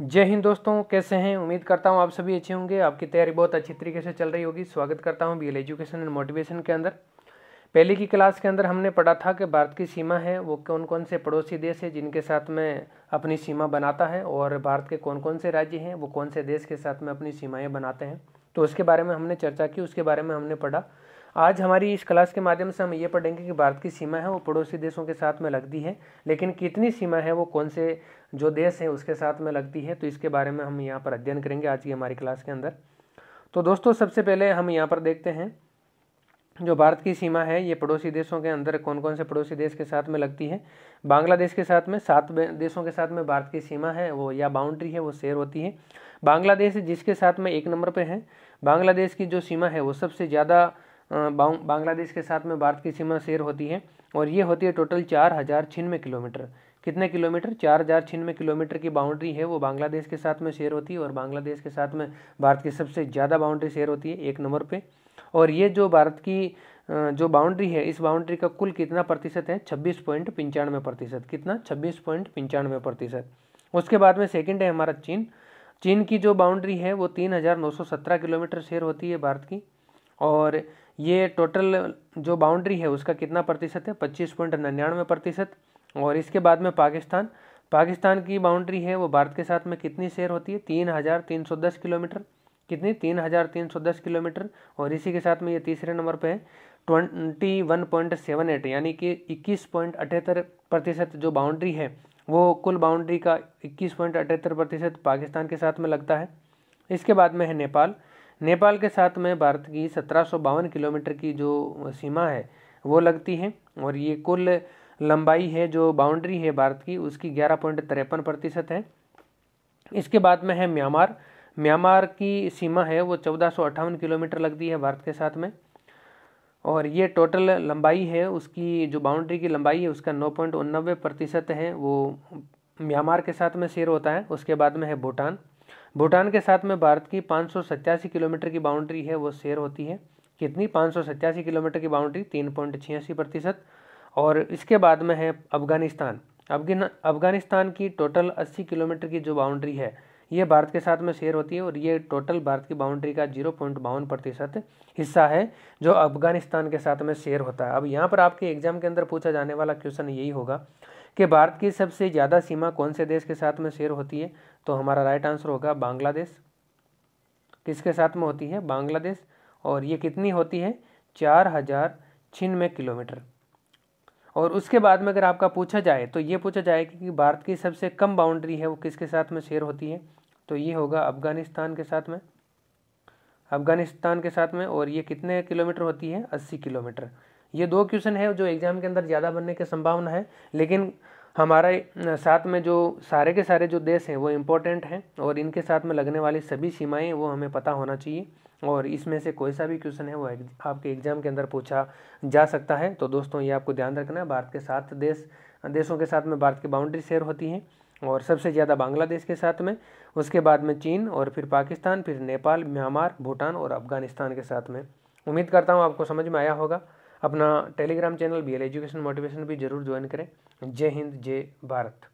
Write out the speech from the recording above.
जय हिंद दोस्तों कैसे हैं उम्मीद करता हूं आप सभी अच्छे होंगे आपकी तैयारी बहुत अच्छी तरीके से चल रही होगी स्वागत करता हूं बीएल एजुकेशन एंड मोटिवेशन के अंदर पहले की क्लास के अंदर हमने पढ़ा था कि भारत की सीमा है वो कौन कौन से पड़ोसी देश है जिनके साथ में अपनी सीमा बनाता है और भारत के कौन कौन से राज्य हैं वो कौन से देश के साथ में अपनी सीमाएँ बनाते हैं तो उसके बारे में हमने चर्चा की उसके बारे में हमने पढ़ा आज हमारी इस क्लास के माध्यम से हम ये पढ़ेंगे कि भारत की सीमा है वो पड़ोसी देशों के साथ में लगती है लेकिन कितनी सीमा है वो कौन से जो देश हैं उसके साथ में लगती है तो इसके बारे में हम यहाँ पर अध्ययन करेंगे आज की हमारी क्लास के अंदर तो दोस्तों सबसे पहले हम यहाँ पर देखते हैं जो भारत की सीमा है ये पड़ोसी देशों के अंदर कौन कौन से पड़ोसी देश के साथ में लगती है बांग्लादेश के साथ में सात देशों के साथ में भारत की सीमा है वो या बाउंड्री है वो शेयर होती है बांग्लादेश जिसके साथ में एक नंबर पे है बांग्लादेश की जो सीमा है वो सबसे ज़्यादा बांग्लादेश के साथ में भारत की सीमा शेयर होती है और ये होती है टोटल चार हज़ार छियानवे किलोमीटर कितने किलोमीटर चार हज़ार छियानवे किलोमीटर की बाउंड्री है वो बांग्लादेश के साथ में शेयर होती है और बांग्लादेश के साथ में भारत की सबसे ज़्यादा बाउंड्री शेयर होती है एक नंबर पर और ये जो भारत की जो बाउंड्री है इस बाउंड्री का कुल कितना प्रतिशत है छब्बीस पॉइंट पंचानवे प्रतिशत कितना छब्बीस पॉइंट पंचानवे प्रतिशत उसके बाद में सेकेंड है हमारा चीन चीन की जो बाउंड्री है वो तीन हज़ार नौ सौ सत्रह किलोमीटर शेयर होती है भारत की और ये टोटल जो बाउंड्री है उसका कितना प्रतिशत है पच्चीस पॉइंट निन्यानवे प्रतिशत और इसके बाद में पाकिस्तान पाकिस्तान की बाउंड्री है वो भारत के साथ में कितनी शेयर होती है तीन हज़ार तीन सौ दस किलोमीटर कितनी तीन हज़ार तीन सौ दस किलोमीटर और इसी के साथ में ये तीसरे नंबर पे है twenty one point seven eight यानी कि इक्कीस पॉइंट अठहत्तर प्रतिशत जो बाउंड्री है वो कुल बाउंड्री का इक्कीस पॉइंट अठहत्तर प्रतिशत पाकिस्तान के साथ में लगता है इसके बाद में है नेपाल नेपाल के साथ में भारत की सत्रह किलोमीटर की जो सीमा है वो लगती है और ये कुल लंबाई है जो बाउंड्री है भारत की उसकी ग्यारह पॉइंट तिरपन प्रतिशत है इसके बाद में है म्यांमार म्यांमार की सीमा है वो चौदह किलोमीटर लगती है भारत के साथ में और ये टोटल लंबाई है उसकी जो बाउंड्री की लंबाई है उसका नौ पॉइंट उन्नबे प्रतिशत है वो म्यांमार के साथ में शेयर होता है उसके बाद में है भूटान भूटान के साथ में भारत की पाँच किलोमीटर की बाउंड्री है वो शेयर होती है कितनी पाँच किलोमीटर की बाउंड्री तीन पॉइंट छियासी प्रतिशत और इसके बाद में है अफगानिस्तान अफगानिस्तान की टोटल 80 किलोमीटर की जो बाउंड्री है ये भारत के साथ में शेयर होती है और ये टोटल भारत की बाउंड्री का जीरो पॉइंट बावन प्रतिशत हिस्सा है जो अफगानिस्तान के साथ में शेयर होता है अब यहाँ पर आपके एग्जाम के अंदर पूछा जाने वाला क्वेश्चन यही होगा कि भारत की सबसे ज़्यादा सीमा कौन से देश के साथ में शेयर होती है तो हमारा राइट आंसर होगा बांग्लादेश किसके साथ में होती है बांग्लादेश और ये कितनी होती है चार हज़ार छिन्नवे किलोमीटर और उसके बाद में अगर आपका पूछा जाए तो ये पूछा जाए कि भारत की सबसे कम बाउंड्री है वो किसके साथ में शेयर होती है तो ये होगा अफगानिस्तान के साथ में अफगानिस्तान के साथ में और ये कितने किलोमीटर होती है अस्सी किलोमीटर ये दो क्वेश्चन है जो एग्ज़ाम के अंदर ज़्यादा बनने की संभावना है लेकिन हमारे साथ में जो सारे के सारे जो देश हैं वो इम्पोर्टेंट हैं और इनके साथ में लगने वाली सभी सीमाएं वो हमें पता होना चाहिए और इसमें से कोई सा भी क्वेश्चन है वो आपके एग्ज़ाम के अंदर पूछा जा सकता है तो दोस्तों ये आपको ध्यान रखना है भारत के सात देश देशों के साथ में भारत की बाउंड्री शेयर होती है और सबसे ज़्यादा बांग्लादेश के साथ में उसके बाद में चीन और फिर पाकिस्तान फिर नेपाल म्यांमार भूटान और अफगानिस्तान के साथ में उम्मीद करता हूँ आपको समझ में आया होगा अपना Telegram channel B L education motivation भी जरूर ज्वाइन करें जय हिंद जय भारत